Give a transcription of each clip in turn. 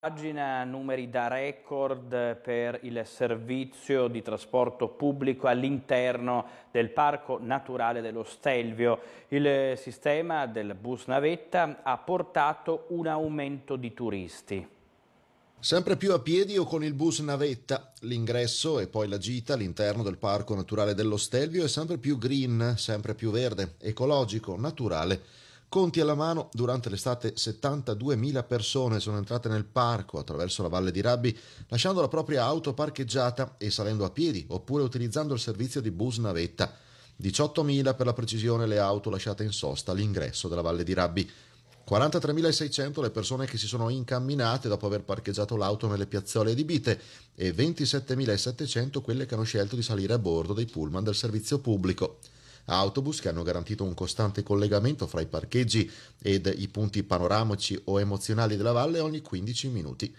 Pagina numeri da record per il servizio di trasporto pubblico all'interno del Parco Naturale dello Stelvio. Il sistema del bus navetta ha portato un aumento di turisti. Sempre più a piedi o con il bus navetta, l'ingresso e poi la gita all'interno del Parco Naturale dello Stelvio è sempre più green, sempre più verde, ecologico, naturale Conti alla mano, durante l'estate 72.000 persone sono entrate nel parco attraverso la Valle di Rabbi, lasciando la propria auto parcheggiata e salendo a piedi oppure utilizzando il servizio di bus navetta. 18.000 per la precisione le auto lasciate in sosta all'ingresso della Valle di Rabbi. 43.600 le persone che si sono incamminate dopo aver parcheggiato l'auto nelle piazzole adibite e 27.700 quelle che hanno scelto di salire a bordo dei pullman del servizio pubblico autobus che hanno garantito un costante collegamento fra i parcheggi ed i punti panoramici o emozionali della valle ogni 15 minuti.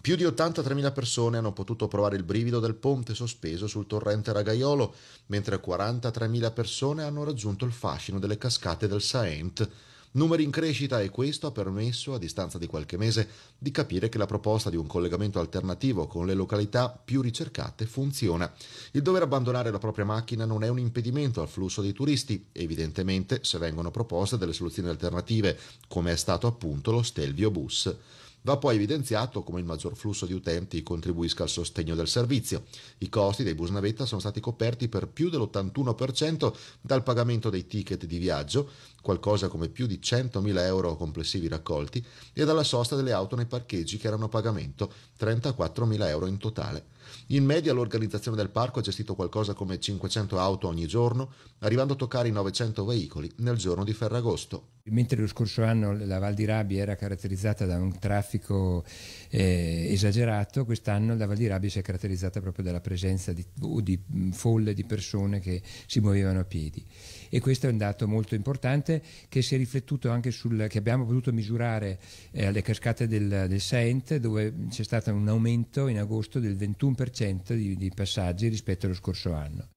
Più di 83.000 persone hanno potuto provare il brivido del ponte sospeso sul torrente Ragaiolo, mentre 43.000 persone hanno raggiunto il fascino delle cascate del Saent. Numeri in crescita e questo ha permesso, a distanza di qualche mese, di capire che la proposta di un collegamento alternativo con le località più ricercate funziona. Il dover abbandonare la propria macchina non è un impedimento al flusso dei turisti, evidentemente se vengono proposte delle soluzioni alternative, come è stato appunto lo Stelvio Bus. Va poi evidenziato come il maggior flusso di utenti contribuisca al sostegno del servizio. I costi dei bus navetta sono stati coperti per più dell'81% dal pagamento dei ticket di viaggio, qualcosa come più di 100.000 euro complessivi raccolti, e dalla sosta delle auto nei parcheggi che erano a pagamento, 34.000 euro in totale. In media l'organizzazione del parco ha gestito qualcosa come 500 auto ogni giorno, arrivando a toccare i 900 veicoli nel giorno di Ferragosto. Mentre lo scorso anno la Val di Rabbia era caratterizzata da un traffico eh, esagerato, quest'anno la Val di Rabbia si è caratterizzata proprio dalla presenza di, di folle di persone che si muovevano a piedi. E questo è un dato molto importante che si è riflettuto anche sul che abbiamo potuto misurare eh, alle cascate del, del Saint, dove c'è stato un aumento in agosto del 21% di, di passaggi rispetto allo scorso anno.